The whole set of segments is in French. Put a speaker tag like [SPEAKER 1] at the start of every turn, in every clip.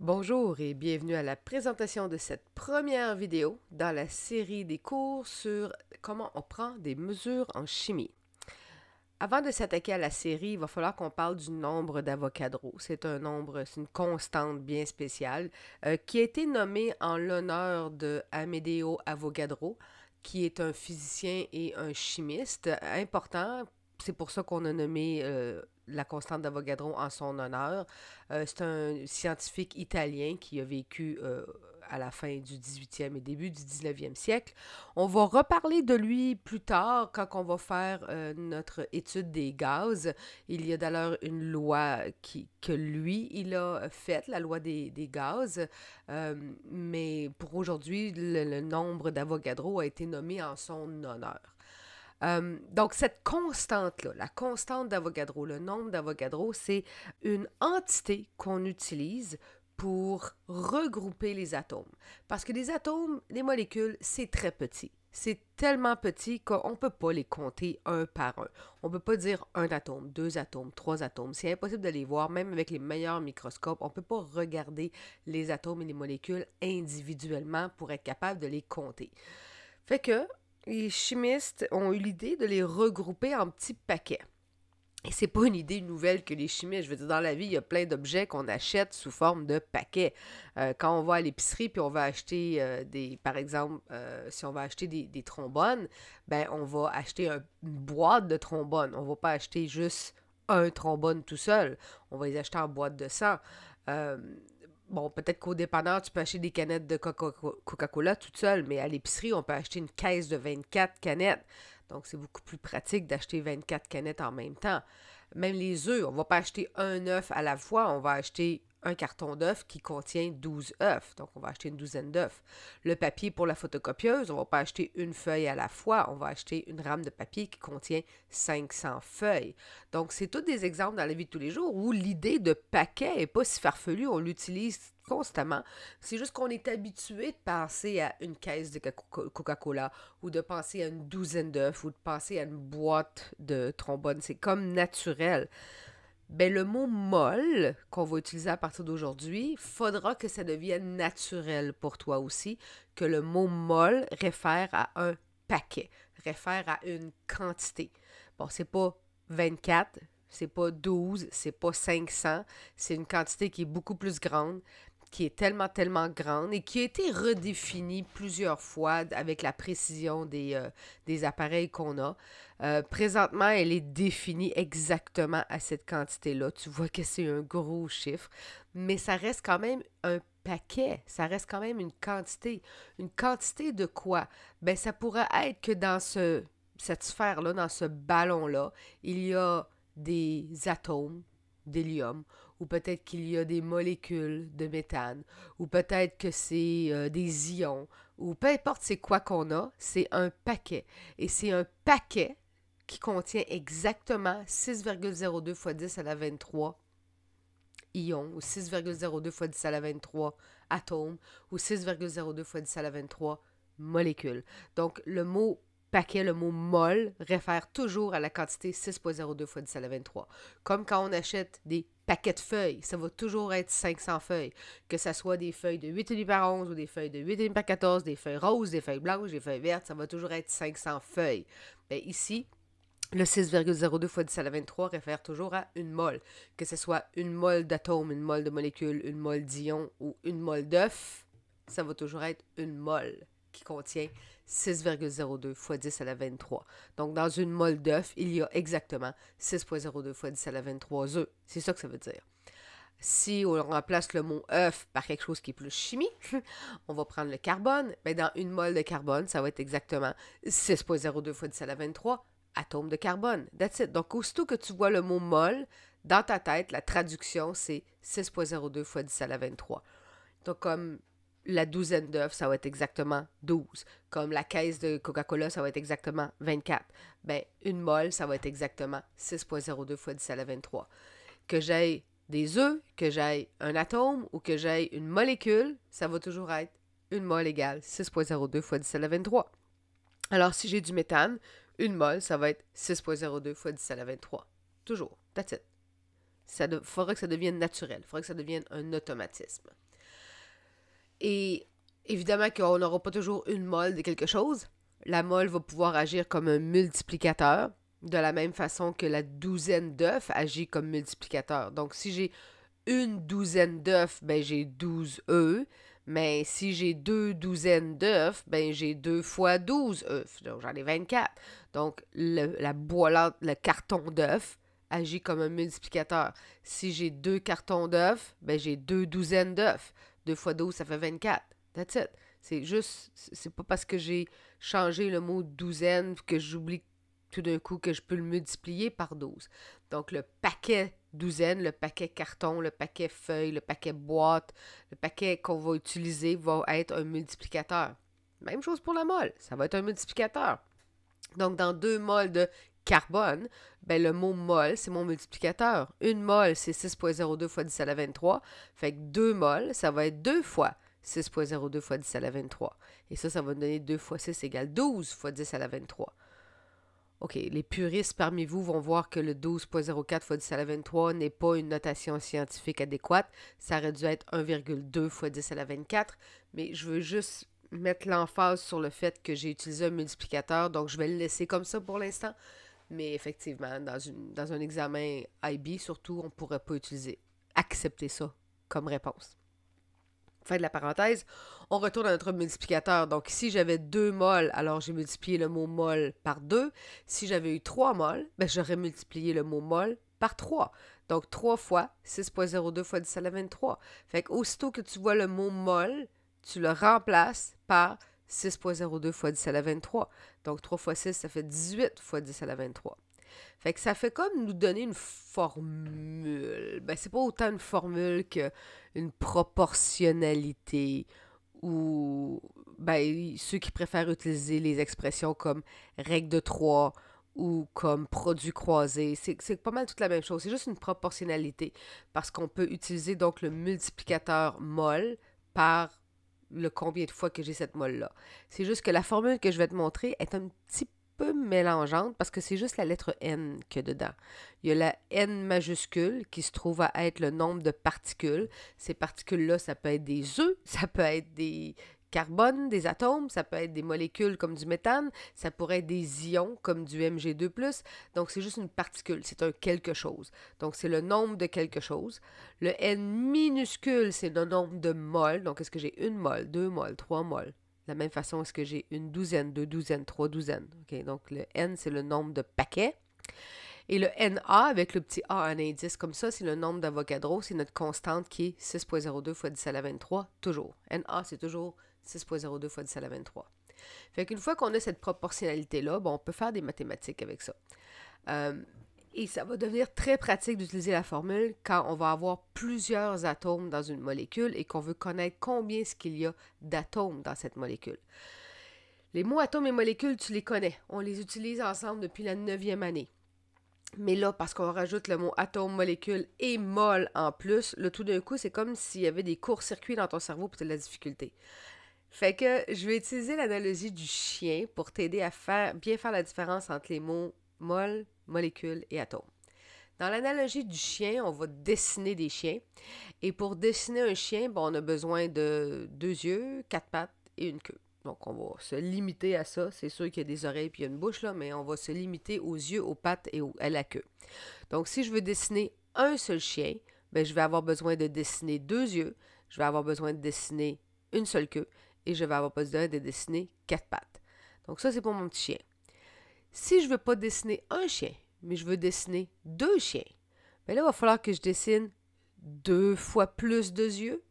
[SPEAKER 1] Bonjour et bienvenue à la présentation de cette première vidéo dans la série des cours sur comment on prend des mesures en chimie. Avant de s'attaquer à la série, il va falloir qu'on parle du nombre d'avocadro. C'est un nombre, c'est une constante bien spéciale euh, qui a été nommée en l'honneur de Amedeo Avogadro, qui est un physicien et un chimiste euh, important. C'est pour ça qu'on a nommé euh, la constante d'Avogadro en son honneur. Euh, c'est un scientifique italien qui a vécu euh, à la fin du 18e et début du 19e siècle. On va reparler de lui plus tard quand on va faire euh, notre étude des gaz. Il y a d'ailleurs une loi que lui, il a faite, la loi des, gaz. mais pour aujourd'hui, le nombre d'Avogadro a été nommé en son honneur. Euh, donc, cette constante-là, la constante d'Avogadro, le nombre d'Avogadro, c'est une entité qu'on utilise pour regrouper les atomes. Parce que les atomes, les molécules, c'est très petit. C'est tellement petit qu'on ne peut pas les compter un par un. On ne peut pas dire un atome, deux atomes, trois atomes. C'est impossible de les voir, même avec les meilleurs microscopes. On ne peut pas regarder les atomes et les molécules individuellement pour être capable de les compter. Fait que les chimistes ont eu l'idée de les regrouper en petits paquets. Et c'est pas une idée nouvelle que les chimistes. Je veux dire, dans la vie, il y a plein d'objets qu'on achète sous forme de paquets. Euh, quand on va à l'épicerie puis on va acheter euh, des, par exemple, euh, si on va acheter des, trombones, ben on va acheter une boîte de trombones. On va pas acheter juste un trombone tout seul. On va les acheter en boîte de sang. Bon, peut-être qu'au dépanneur, tu peux acheter des canettes de Coca-Cola toute seule, mais à l'épicerie, on peut acheter une caisse de 24 canettes. Donc, c'est beaucoup plus pratique d'acheter 24 canettes en même temps. Même les œufs, on ne va pas acheter un œuf à la fois, on va acheter un carton d'œufs qui contient 12 œufs. Donc, on va acheter une douzaine d'œufs. Le papier pour la photocopieuse, on ne va pas acheter une feuille à la fois. On va acheter une rame de papier qui contient 500 feuilles. Donc, c'est tous des exemples dans la vie de tous les jours où l'idée de paquet n'est pas si farfelue. On l'utilise constamment. C'est juste qu'on est habitué de penser à une caisse de Coca-Cola ou de penser à une douzaine d'œufs ou de penser à une boîte de trombones. C'est comme naturel ben, le mot molle qu'on va utiliser à partir d'aujourd'hui, faudra que ça devienne naturel pour toi aussi, que le mot mol réfère à un paquet, réfère à une quantité. Bon, c'est pas 24, c'est pas 12, c'est pas 500, c'est une quantité qui est beaucoup plus grande, qui est tellement, tellement grande et qui a été redéfinie plusieurs fois avec la précision des, euh, appareils qu'on a. Euh, présentement, elle est définie exactement à cette quantité-là. Tu vois que c'est un gros chiffre, mais ça reste quand même un paquet, ça reste quand même une quantité. Une quantité de quoi? Ben, ça pourrait être que dans ce, cette sphère-là, dans ce ballon-là, il y a des atomes d'hélium ou peut-être qu'il y a des molécules de méthane, ou peut-être que c'est euh, des ions, ou peu importe c'est quoi qu'on a, c'est un paquet. Et c'est un paquet qui contient exactement 6,02 x 10 à la 23 ions, ou 6,02 fois 10 à la 23 atomes, ou 6,02 fois 10 à la 23 molécules. Donc le mot paquet, le mot mol, réfère toujours à la quantité 6,02 fois 10 à la 23. Comme quand on achète des paquet de feuilles. Ça va toujours être 500 feuilles. Que ce soit des feuilles de 8 par 11 ou des feuilles de 8 par 14, des feuilles roses, des feuilles blanches, des feuilles vertes, ça va toujours être 500 feuilles. Bien, ici, le 6,02 fois 10 à la 23 réfère toujours à une mole. Que ce soit une mole d'atomes, une mole de molécules, une mole d'ions ou une mole d'œufs, ça va toujours être une mole qui contient 6,02 fois 10 à la 23. Donc, dans une molle d'œuf, il y a exactement 6,02 fois 10 à la 23 œufs. C'est ça que ça veut dire. Si on remplace le mot œuf par quelque chose qui est plus chimique, on va prendre le carbone. Mais dans une molle de carbone, ça va être exactement 6,02 fois 10 à la 23 atomes de carbone. That's it. Donc, aussitôt que tu vois le mot molle, dans ta tête, la traduction, c'est 6,02 fois 10 à la 23. Donc, comme la douzaine d'œufs, ça va être exactement 12. Comme la caisse de Coca-Cola, ça va être exactement 24. Ben, une molle, ça va être exactement 6.02 fois 10 à la 23. Que j'aille des œufs, que j'aille un atome ou que j'aille une molécule, ça va toujours être une molle égale 6.02 fois 10 à la 23. Alors, si j'ai du méthane, une molle, ça va être 6.02 fois 10 à la 23. Toujours. That's it. Il faudrait que ça devienne naturel. Il faudrait que ça devienne un automatisme. Et évidemment qu'on n'aura pas toujours une molle de quelque chose. La molle va pouvoir agir comme un multiplicateur, de la même façon que la douzaine d'œufs agit comme multiplicateur. Donc, si j'ai une douzaine d'œufs, ben j'ai 12 œufs. Mais si j'ai deux douzaines d'œufs, ben j'ai deux fois 12 œufs. Donc, j'en ai 24. Donc, le, la le carton d'œufs agit comme un multiplicateur. Si j'ai deux cartons d'œufs, ben j'ai deux douzaines d'œufs. 2 fois 12, ça fait 24. That's it. C'est juste, c'est pas parce que j'ai changé le mot douzaine que j'oublie tout d'un coup que je peux le multiplier par 12. Donc le paquet douzaine, le paquet carton, le paquet feuille, le paquet boîte, le paquet qu'on va utiliser va être un multiplicateur. Même chose pour la molle, ça va être un multiplicateur. Donc dans deux molles de carbone, ben le mot mol, c'est mon multiplicateur. Une mol, c'est 6.02 fois 10 à la 23. Fait que 2 mol, ça va être 2 fois 6.02 fois 10 à la 23. Et ça, ça va donner 2 fois 6 égale 12 fois 10 à la 23. OK, les puristes parmi vous vont voir que le 12.04 fois 10 à la 23 n'est pas une notation scientifique adéquate. Ça aurait dû être 1,2 fois 10 à la 24. Mais je veux juste mettre l'emphase sur le fait que j'ai utilisé un multiplicateur, donc je vais le laisser comme ça pour l'instant. Mais effectivement, dans, une, dans un examen IB, surtout, on ne pourrait pas utiliser, accepter ça comme réponse. Fin de la parenthèse, on retourne à notre multiplicateur. Donc si j'avais deux molles, alors j'ai multiplié le mot mol par deux. Si j'avais eu trois moles, ben, j'aurais multiplié le mot mol par 3. Donc 3 fois 6.02 fois 10 à la 23. Fait qu'aussitôt que tu vois le mot mol, tu le remplaces par 6.02 fois 10 à la 23. Donc 3 fois 6, ça fait 18 fois 10 à la 23. Fait que ça fait comme nous donner une formule. Ce ben, c'est pas autant une formule qu'une proportionnalité ou ben, ceux qui préfèrent utiliser les expressions comme règle de 3 ou comme produit croisé. C'est pas mal toute la même chose. C'est juste une proportionnalité parce qu'on peut utiliser donc le multiplicateur mol par le combien de fois que j'ai cette molle-là. C'est juste que la formule que je vais te montrer est un petit peu mélangeante parce que c'est juste la lettre N qu'il y a dedans. Il y a la N majuscule qui se trouve à être le nombre de particules. Ces particules-là, ça peut être des œufs, ça peut être des, carbone, des atomes, ça peut être des molécules comme du méthane, ça pourrait être des ions comme du Mg2+. Donc c'est juste une particule, c'est un quelque chose. Donc c'est le nombre de quelque chose. Le N minuscule, c'est le nombre de moles. Donc est-ce que j'ai une mole, deux moles, trois moles? De la même façon, est-ce que j'ai une douzaine, deux douzaines, trois douzaines? donc le N, c'est le nombre de paquets. Et le NA, avec le petit A en indice comme ça, c'est le nombre d'avocados, c'est notre constante qui est 6.02 fois 10 à la 23, toujours. NA, c'est toujours 6.02 fois 10 à la 23. Fait qu'une fois qu'on a cette proportionnalité-là, on peut faire des mathématiques avec ça. Euh, et ça va devenir très pratique d'utiliser la formule quand on va avoir plusieurs atomes dans une molécule et qu'on veut connaître combien ce qu'il y a d'atomes dans cette molécule. Les mots atomes et molécules, tu les connais. On les utilise ensemble depuis la neuvième année. Mais là, parce qu'on rajoute le mot atome, molécule et mol en plus, le tout d'un coup, c'est comme s'il y avait des courts-circuits dans ton cerveau pour de la difficulté. Fait que je vais utiliser l'analogie du chien pour t'aider à faire, bien faire la différence entre les mots mol, molécule et atome. Dans l'analogie du chien, on va dessiner des chiens. Et pour dessiner un chien, ben, on a besoin de deux yeux, quatre pattes et une queue. Donc, on va se limiter à ça. C'est sûr qu'il y a des oreilles et une bouche, là, mais on va se limiter aux yeux, aux pattes et à la queue. Donc, si je veux dessiner un seul chien, ben, je vais avoir besoin de dessiner deux yeux, je vais avoir besoin de dessiner une seule queue, et je vais avoir besoin de dessiner quatre pattes. Donc ça, c'est pour mon petit chien. Si je ne veux pas dessiner un chien, mais je veux dessiner deux chiens, bien là, il va falloir que je dessine deux fois plus de yeux,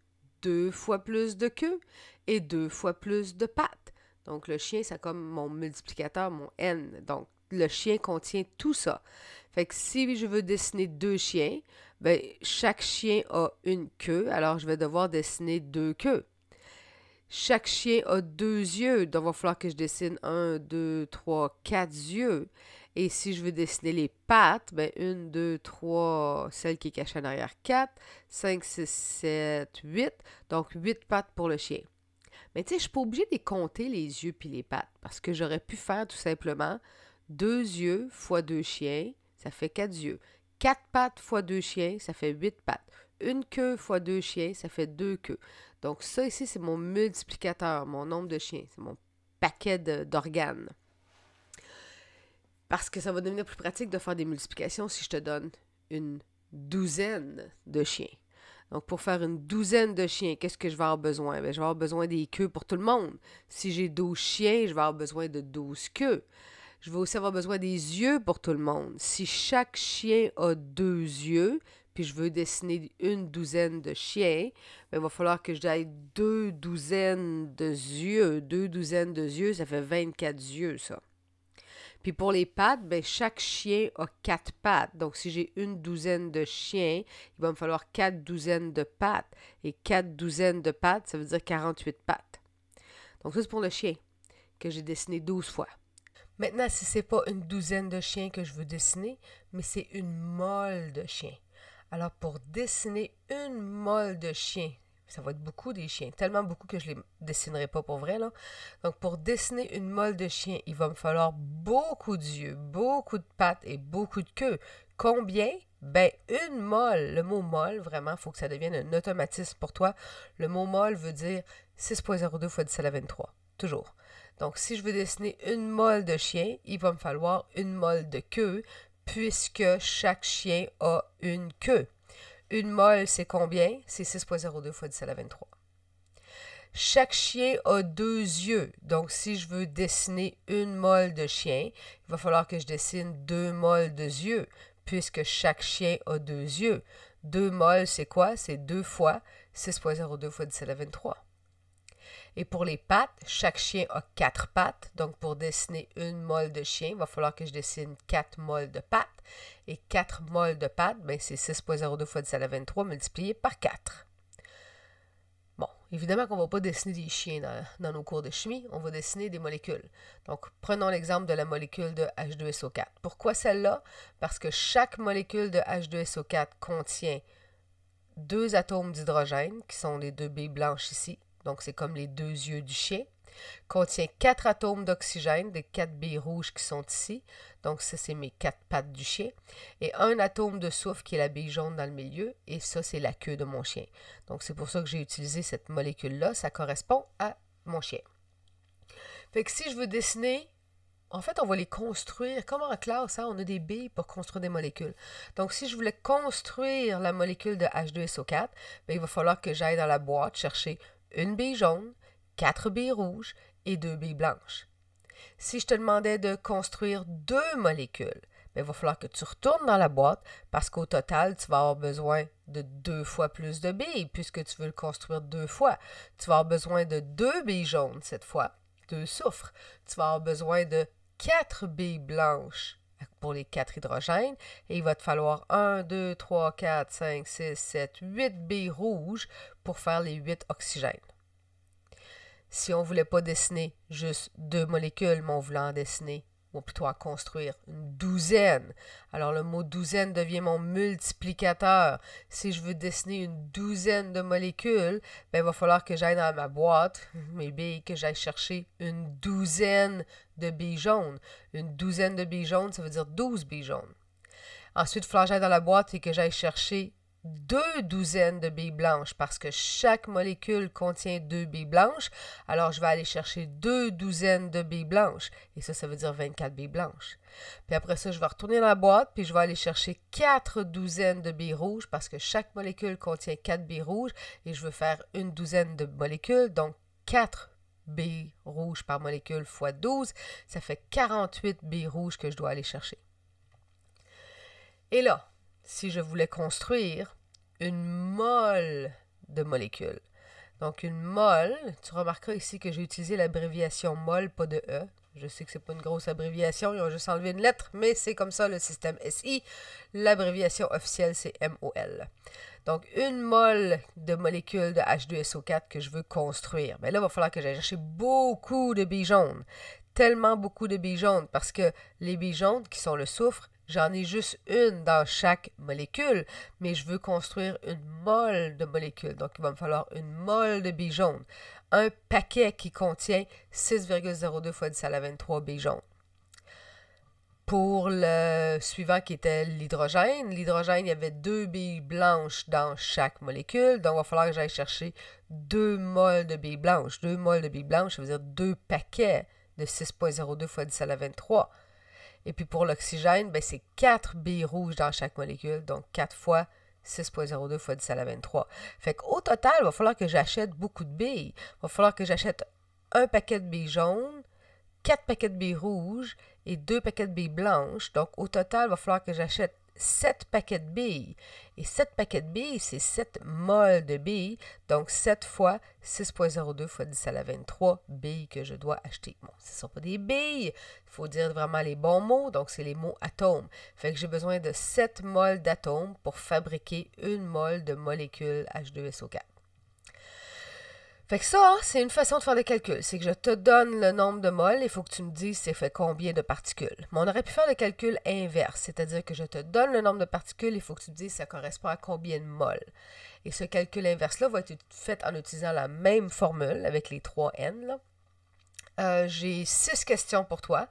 [SPEAKER 1] deux fois plus de queues, et deux fois plus de pattes. Donc le chien, c'est comme mon multiplicateur, mon n. Donc le chien contient tout ça. Fait que si je veux dessiner deux chiens, bien, chaque chien a une queue, alors je vais devoir dessiner deux queues. Chaque chien a deux yeux, donc il va falloir que je dessine un, deux, trois, quatre yeux. Et si je veux dessiner les pattes, ben une, deux, trois, celle qui est cachée en arrière, quatre, cinq, six, sept, huit. Donc huit pattes pour le chien. Mais tu sais, je suis pas obligée de compter les yeux puis les pattes parce que j'aurais pu faire tout simplement deux yeux fois deux chiens, ça fait quatre yeux. Quatre pattes fois deux chiens, ça fait huit pattes une queue fois deux chiens, ça fait deux queues. Donc ça ici, c'est mon multiplicateur, mon nombre de chiens, c'est mon paquet d'organes. Parce que ça va devenir plus pratique de faire des multiplications si je te donne une douzaine de chiens. Donc, pour faire une douzaine de chiens, qu'est-ce que je vais avoir besoin? Bien, je vais avoir besoin des queues pour tout le monde. Si j'ai 12 chiens, je vais avoir besoin de 12 queues. Je vais aussi avoir besoin des yeux pour tout le monde. Si chaque chien a deux yeux, puis je veux dessiner une douzaine de chiens, ben, il va falloir que j'aille deux douzaines de yeux. Deux douzaines de yeux, ça fait 24 yeux, ça. Puis pour les pattes, ben, chaque chien a quatre pattes. Donc, si j'ai une douzaine de chiens, il va me falloir quatre douzaines de pattes. Et quatre douzaines de pattes, ça veut dire 48 pattes. Donc, ça, c'est pour le chien que j'ai dessiné 12 fois. Maintenant, si c'est pas une douzaine de chiens que je veux dessiner, mais c'est une molle de chiens. Alors, pour dessiner une molle de chien, ça va être beaucoup des chiens, tellement beaucoup que je ne les dessinerai pas pour vrai. Là. Donc, pour dessiner une molle de chien, il va me falloir beaucoup d'yeux, beaucoup de pattes et beaucoup de queues. Combien? Ben, une molle. Le mot molle, vraiment, il faut que ça devienne un automatisme pour toi. Le mot molle veut dire 6.02 fois 10 à la 23. Toujours. Donc, si je veux dessiner une molle de chien, il va me falloir une molle de queue, puisque chaque chien a une queue. Une molle, c'est combien? C'est 6.02 fois 10 à la 23. Chaque chien a deux yeux. Donc, si je veux dessiner une molle de chien, il va falloir que je dessine deux molles de yeux, puisque chaque chien a deux yeux. Deux molles, c'est quoi? C'est deux fois 6.02 fois 10 à la 23. Et pour les pattes, chaque chien a quatre pattes. Donc, pour dessiner une molle de chien, il va falloir que je dessine quatre molles de pattes. Et quatre molles de pattes, ben, c'est 6.02 fois 10 à la 23 multiplié par 4. Bon, évidemment qu'on ne va pas dessiner des chiens dans, dans, nos cours de chimie, on va dessiner des molécules. Donc, prenons l'exemple de la molécule de H2SO4. Pourquoi celle-là? Parce que chaque molécule de H2SO4 contient deux atomes d'hydrogène, qui sont les deux baies blanches ici, donc c'est comme les deux yeux du chien, contient quatre atomes d'oxygène, des quatre billes rouges qui sont ici, donc ça c'est mes quatre pattes du chien, et un atome de soufre qui est la bille jaune dans le milieu, et ça c'est la queue de mon chien. Donc c'est pour ça que j'ai utilisé cette molécule-là, ça correspond à mon chien. Fait que si je veux dessiner en fait, on va les construire. Comme en classe, ça? Hein. on a des billes pour construire des molécules. Donc, si je voulais construire la molécule de H2SO4, ben, il va falloir que j'aille dans la boîte chercher une bille jaune, quatre billes rouges et deux billes blanches. Si je te demandais de construire deux molécules, mais ben, il va falloir que tu retournes dans la boîte parce qu'au total, tu vas avoir besoin de deux fois plus de billes puisque tu veux le construire deux fois. Tu vas avoir besoin de deux billes jaunes cette fois, deux soufres. Tu vas avoir besoin de quatre billes blanches pour les quatre hydrogènes. Et il va te falloir 1, 2, 3, 4, 5, 6, 7, 8 b rouges pour faire les 8 oxygènes. Si on ne voulait pas dessiner juste deux molécules, mais on voulait en dessiner ou plutôt à construire, une douzaine. Alors le mot douzaine devient mon multiplicateur. Si je veux dessiner une douzaine de molécules, ben, il va falloir que j'aille dans ma boîte, mes billes, que j'aille chercher une douzaine de billes jaunes. Une douzaine de billes jaunes, ça veut dire douze billes jaunes. Ensuite, il faut que j'aille dans la boîte et que j'aille chercher deux douzaines de billes blanches parce que chaque molécule contient deux billes blanches. Alors, je vais aller chercher deux douzaines de billes blanches. Et ça, ça veut dire 24 billes blanches. Puis après ça, je vais retourner dans la boîte, puis je vais aller chercher quatre douzaines de billes rouges parce que chaque molécule contient quatre billes rouges et je veux faire une douzaine de molécules, donc quatre billes rouges par molécule fois 12, ça fait 48 billes rouges que je dois aller chercher. Et là, si je voulais construire une molle de molécules. Donc, une molle, tu remarqueras ici que j'ai utilisé l'abréviation molle, pas de E. Je sais que c'est pas une grosse abréviation, ils ont juste enlevé une lettre, mais c'est comme ça le système SI. L'abréviation officielle, c'est MOL. Donc, une molle de molécules de H2SO4 que je veux construire. Mais ben là, il va falloir que j'aille chercher beaucoup de billes jaunes. Tellement beaucoup de billes jaunes, parce que les billes jaunes, qui sont le soufre, J'en ai juste une dans chaque molécule, mais je veux construire une molle de molécules. Donc, il va me falloir une molle de billes jaunes. Un paquet qui contient 6,02 fois 10 à la 23 billes jaunes. Pour le suivant qui était l'hydrogène, l'hydrogène, il y avait deux billes blanches dans chaque molécule. Donc, il va falloir que j'aille chercher deux molles de billes blanches. Deux moles de billes blanches, ça veut dire deux paquets de 6,02 fois 10 à la 23. Et puis pour l'oxygène, ben, c'est 4 billes rouges dans chaque molécule, donc 4 fois 6.02 fois 10 à la 23. Fait qu'au total, il va falloir que j'achète beaucoup de billes. Il va falloir que j'achète un paquet de billes jaunes, 4 paquets de billes rouges et 2 paquets de billes blanches. Donc au total, il va falloir que j'achète 7 paquets de billes. Et 7 paquets de billes, c'est 7 molles de billes. Donc 7 fois 6,02 fois 10 à la 23 billes que je dois acheter. Bon, ce ne sont pas des billes. Il faut dire vraiment les bons mots. Donc c'est les mots atomes. Fait que j'ai besoin de 7 molles d'atomes pour fabriquer une molle de molécule H2SO4. Fait que ça, hein, c'est une façon de faire des calculs. C'est que je te donne le nombre de moles, il faut que tu me dises c'est fait combien de particules. Mais on aurait pu faire le calcul inverse, c'est-à-dire que je te donne le nombre de particules, il faut que tu me dises ça correspond à combien de moles. Et ce calcul inverse-là va être fait en utilisant la même formule avec les trois N. Euh, j'ai six questions pour toi.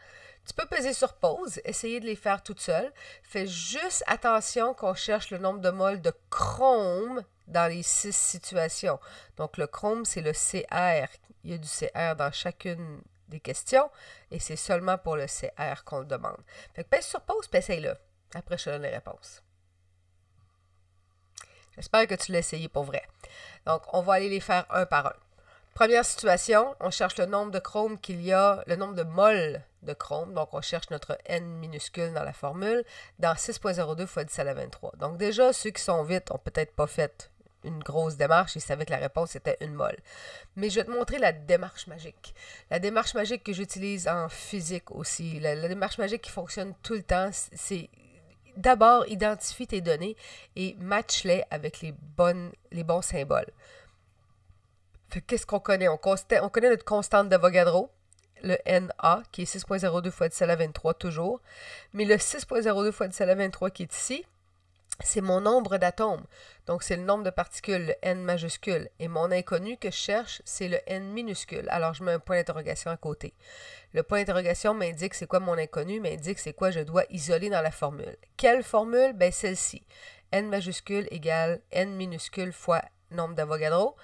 [SPEAKER 1] Tu peux peser sur pause, essayer de les faire toute seule. Fais juste attention qu'on cherche le nombre de moles de chrome dans les six situations. Donc le Chrome, c'est le CR. Il y a du CR dans chacune des questions et c'est seulement pour le CR qu'on le demande. Fait que pèse sur pause, puis le Après, je te donne les réponses. J'espère que tu l'as essayé pour vrai. Donc, on va aller les faire un par un. Première situation, on cherche le nombre de chrome qu'il y a, le nombre de molles de chrome. Donc, on cherche notre n minuscule dans la formule dans 6.02 fois 10 à la 23. Donc, déjà, ceux qui sont vite ont peut-être pas fait une grosse démarche, il savait que la réponse était une molle. Mais je vais te montrer la démarche magique. La démarche magique que j'utilise en physique aussi. La, démarche magique qui fonctionne tout le temps, c'est d'abord identifier tes données et match-les avec les, bonnes, les bons symboles. Qu'est-ce qu'on connaît? On, on connaît notre constante d'Avogadro, le NA, qui est 6.02 fois 10 à 23 toujours. Mais le 6.02 fois 10 à 23 qui est ici, c'est mon nombre d'atomes. Donc, c'est le nombre de particules, n majuscule. Et mon inconnu que je cherche, c'est le n minuscule. Alors, je mets un point d'interrogation à côté. Le point d'interrogation m'indique c'est quoi mon inconnu, m'indique c'est quoi je dois isoler dans la formule. Quelle formule? Ben, celle-ci. n majuscule égale n minuscule fois nombre d'Avogadro.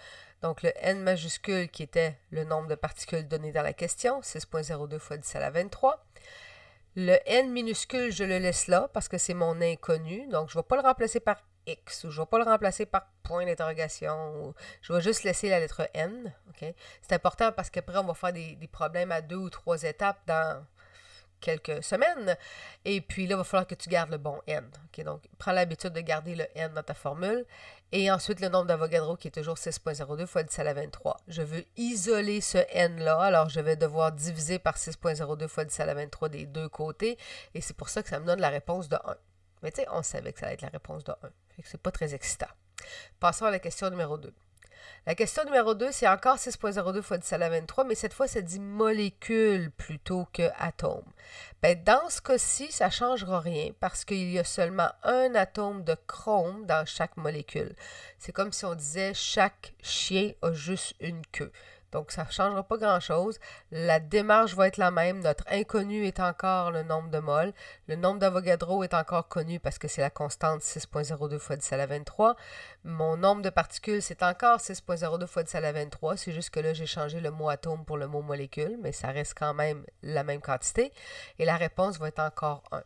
[SPEAKER 1] Donc, le n majuscule qui était le nombre de particules donné dans la question, 6.02 fois 10 à la 23. Le N minuscule, je le laisse là parce que c'est mon inconnu. Donc, je ne vais pas le remplacer par X ou je ne vais pas le remplacer par point d'interrogation. Je vais juste laisser la lettre N. C'est important parce qu'après, on va faire des, problèmes à deux ou trois étapes dans, quelques semaines. Et puis là, il va falloir que tu gardes le bon N. Donc, prends l'habitude de garder le N dans ta formule. Et ensuite, le nombre d'Avogadro qui est toujours 6.02 fois 10 à la 23. Je veux isoler ce N-là, alors je vais devoir diviser par 6.02 fois 10 à la 23 des deux côtés. Et c'est pour ça que ça me donne la réponse de 1. Mais tu sais, on savait que ça allait être la réponse de 1. c'est pas très excitant. Passons à la question numéro 2. La question numéro 2, c'est encore 6.02 fois 10 à la 23, mais cette fois, ça dit molécule plutôt que atome. Ben, dans ce cas-ci, ça ne changera rien parce qu'il y a seulement un atome de chrome dans chaque molécule. C'est comme si on disait chaque chien a juste une queue. Donc, ça ne changera pas grand-chose. La démarche va être la même. Notre inconnu est encore le nombre de moles. Le nombre d'Avogadro est encore connu parce que c'est la constante 6.02 fois 10 à la 23. Mon nombre de particules, c'est encore 6.02 fois 10 à la 23. C'est juste que là, j'ai changé le mot atome pour le mot molécule, mais ça reste quand même la même quantité. Et la réponse va être encore 1.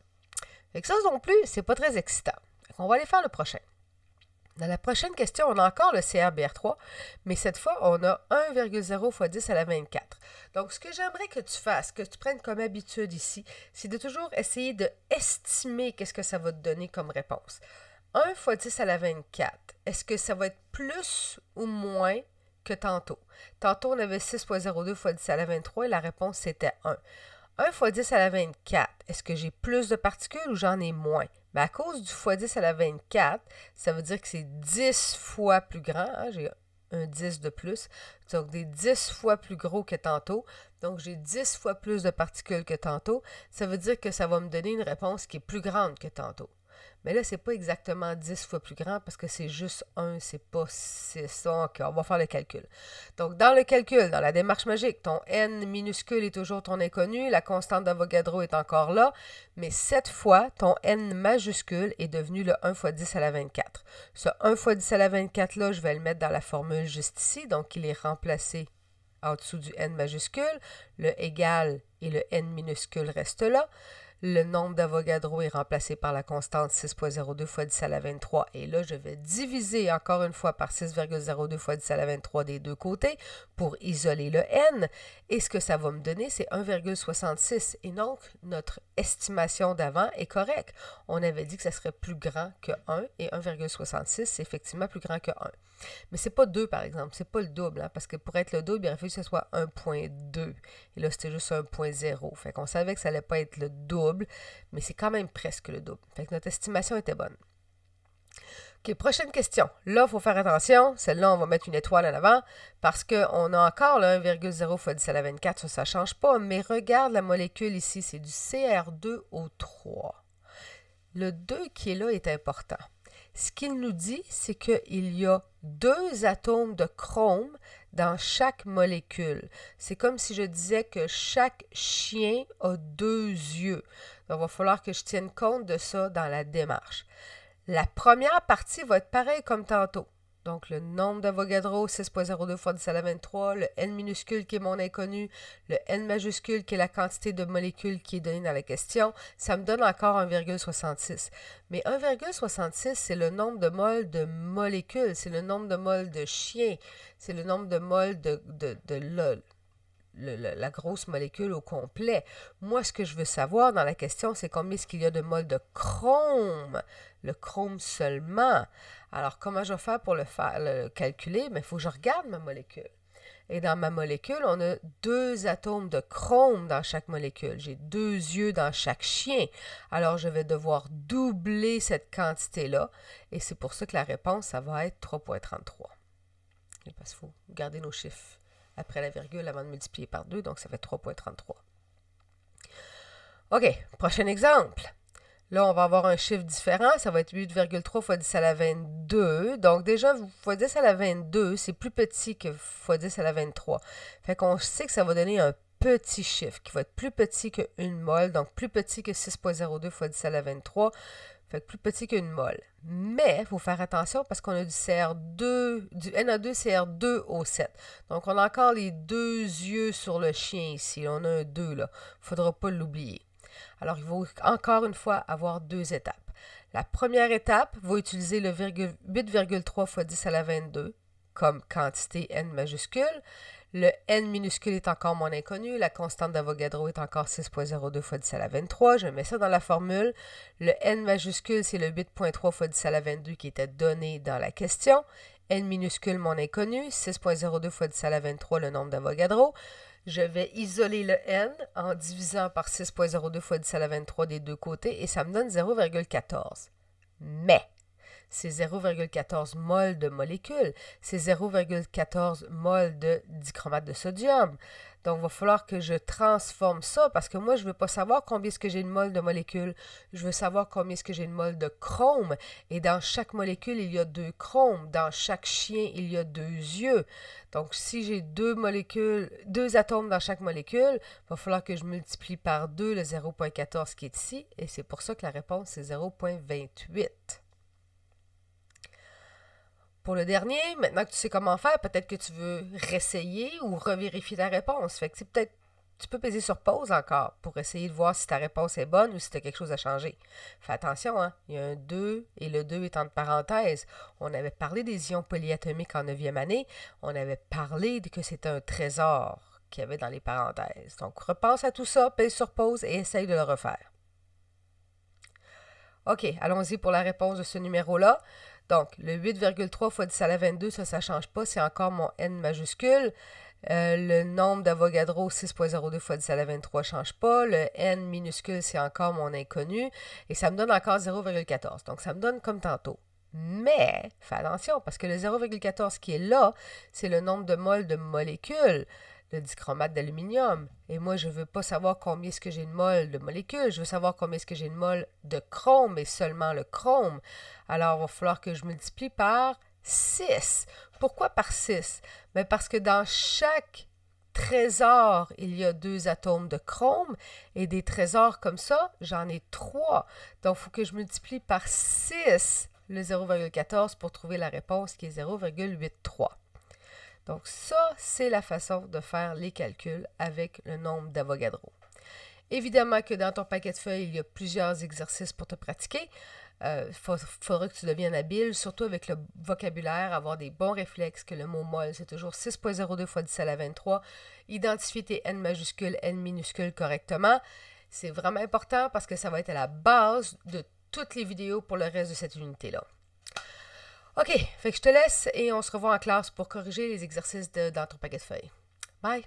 [SPEAKER 1] Avec ça non plus, c'est pas très excitant. On va aller faire le prochain. Dans la prochaine question, on a encore le CRBR3, mais cette fois, on a 1,0 fois 10 à la 24. Donc, ce que j'aimerais que tu fasses, que tu prennes comme habitude ici, c'est de toujours essayer de estimer qu'est-ce que ça va te donner comme réponse. 1 fois 10 à la 24, est-ce que ça va être plus ou moins que tantôt? Tantôt, on avait 6.02 fois 10 à la 23 et la réponse c'était 1. 1 x 10 à la 24, est-ce que j'ai plus de particules ou j'en ai moins? Ben, à cause du x 10 à la 24, ça veut dire que c'est 10 fois plus grand. Hein, j'ai un 10 de plus. Donc, des 10 fois plus gros que tantôt. Donc, j'ai 10 fois plus de particules que tantôt. Ça veut dire que ça va me donner une réponse qui est plus grande que tantôt. Mais là, c'est pas exactement 10 fois plus grand parce que c'est juste 1, c'est pas 6. on va faire le calcul. Donc, dans le calcul, dans la démarche magique, ton n minuscule est toujours ton inconnu, la constante d'Avogadro est encore là, mais cette fois, ton n majuscule est devenu le 1 fois 10 à la 24. Ce 1 fois 10 à la 24 là, je vais le mettre dans la formule juste ici, donc il est remplacé en dessous du n majuscule, le égal et le n minuscule restent là. Le nombre d'Avogadro est remplacé par la constante 6.02 fois 10 à la 23. Et là, je vais diviser encore une fois par 6,02 fois 10 à la 23 des deux côtés pour isoler le n. Et ce que ça va me donner, c'est 1,66. Et donc, notre estimation d'avant est correcte. On avait dit que ça serait plus grand que 1 et 1,66, c'est effectivement plus grand que 1. Mais c'est pas 2, par exemple. C'est pas le double, hein, parce que pour être le double, il aurait fallu que ce soit 1,2. Et là, c'était juste 1,0. Fait qu'on savait que ça allait pas être le double mais c'est quand même presque le double. Fait notre estimation était bonne. OK, prochaine question. Là, il faut faire attention. Celle-là, on va mettre une étoile en avant parce qu'on a encore le 1,0 fois 10 à la 24, ça, ça ne change pas. Mais regarde la molécule ici, c'est du CR2O3. Le 2 qui est là est important. Ce qu'il nous dit, c'est qu'il y a deux atomes de chrome dans chaque molécule. C'est comme si je disais que chaque chien a deux yeux. Donc, il va falloir que je tienne compte de ça dans la démarche. La première partie va être pareille comme tantôt. Donc, le nombre d'Avogadro, 6.02 fois 10 à la 23, le N minuscule qui est mon inconnu, le N majuscule qui est la quantité de molécules qui est donnée dans la question, ça me donne encore 1,66. Mais 1,66, c'est le nombre de moles de molécules, c'est le nombre de moles de chiens, c'est le nombre de moles de LOL la grosse molécule au complet. Moi, ce que je veux savoir dans la question, c'est combien est-ce qu'il y a de moles de chrome, le chrome seulement. Alors, comment je vais faire pour le, faire, le calculer? Mais il faut que je regarde ma molécule. Et dans ma molécule, on a deux atomes de chrome dans chaque molécule. J'ai deux yeux dans chaque chien. Alors, je vais devoir doubler cette quantité-là. Et c'est pour ça que la réponse, ça va être 3.33. Parce qu'il faut garder nos chiffres après la virgule avant de multiplier par 2, donc ça fait 3.33. OK, prochain exemple. Là, on va avoir un chiffre différent. Ça va être 8,3 fois 10 à la 22. Donc, déjà, fois 10 à la 22, c'est plus petit que x 10 à la 23. Fait qu'on sait que ça va donner un petit chiffre qui va être plus petit que 1 mol, donc plus petit que 6,02 fois 10 à la 23, fait que plus petit qu'une molle. Mais il faut faire attention parce qu'on a du CR2, du NA2-CR2 o 7. Donc on a encore les deux yeux sur le chien ici. On a un 2 là. Il ne faudra pas l'oublier. Alors il va encore une fois avoir deux étapes. La première étape va utiliser le 8,3 fois 10 à la 22 comme quantité n majuscule. Le N minuscule est encore mon inconnu. La constante d'Avogadro est encore 6.02 fois 10 à la 23. Je mets ça dans la formule. Le N majuscule, c'est le 8.3 fois 10 à la 22 qui était donné dans la question. N minuscule, mon inconnu. 6.02 fois 10 à la 23, le nombre d'Avogadro. Je vais isoler le N en divisant par 6.02 fois 10 à la 23 des deux côtés et ça me donne 0,14. Mais c'est 0,14 mol de molécules, c'est 0,14 mol de dichromate de sodium. Donc, il va falloir que je transforme ça parce que moi, je ne veux pas savoir combien est-ce que j'ai de mol de molécules. Je veux savoir combien est-ce que j'ai de mol de chrome. Et dans chaque molécule, il y a deux chromes. Dans chaque chien, il y a deux yeux. Donc, si j'ai deux molécules, deux atomes dans chaque molécule, il va falloir que je multiplie par deux le 0,14 qui est ici. Et c'est pour ça que la réponse, c'est 0,28 pour le dernier, maintenant que tu sais comment faire, peut-être que tu veux réessayer ou revérifier ta réponse. Fait que peut-être tu peux peser sur pause encore pour essayer de voir si ta réponse est bonne ou si tu as quelque chose à changer. Fais attention, hein? il y a un 2 et le 2 est de parenthèse. On avait parlé des ions polyatomiques en 9e année. On avait parlé que c'était un trésor qu'il y avait dans les parenthèses. Donc repense à tout ça, pèse sur pause et essaye de le refaire. OK, allons-y pour la réponse de ce numéro-là. Donc, le 8,3 fois 10 à la 22, ça, ça ne change pas. C'est encore mon N majuscule. Euh, le nombre d'Avogadro, 6.02 fois 10 à la 23, ne change pas. Le n minuscule, c'est encore mon inconnu. Et ça me donne encore 0,14. Donc, ça me donne comme tantôt. Mais, fais attention, parce que le 0,14 qui est là, c'est le nombre de moles de molécules le dichromate d'aluminium. Et moi, je ne veux pas savoir combien est-ce que j'ai de mol de molécules, je veux savoir combien est-ce que j'ai de mol de chrome et seulement le chrome. Alors, il va falloir que je multiplie par 6. Pourquoi par 6? Mais ben, parce que dans chaque trésor, il y a deux atomes de chrome et des trésors comme ça, j'en ai trois. Donc, il faut que je multiplie par 6 le 0,14 pour trouver la réponse qui est 0,83. Donc ça, c'est la façon de faire les calculs avec le nombre d'Avogadro. Évidemment que dans ton paquet de feuilles, il y a plusieurs exercices pour te pratiquer. Il euh, faudrait que tu deviennes habile, surtout avec le vocabulaire, avoir des bons réflexes, que le mot molle, c'est toujours 6.02 fois 10 à la 23. Identifier tes N majuscules, N minuscules correctement. C'est vraiment important parce que ça va être à la base de toutes les vidéos pour le reste de cette unité-là. OK, fait que je te laisse et on se revoit en classe pour corriger les exercices de, dans ton paquet de feuilles. Bye!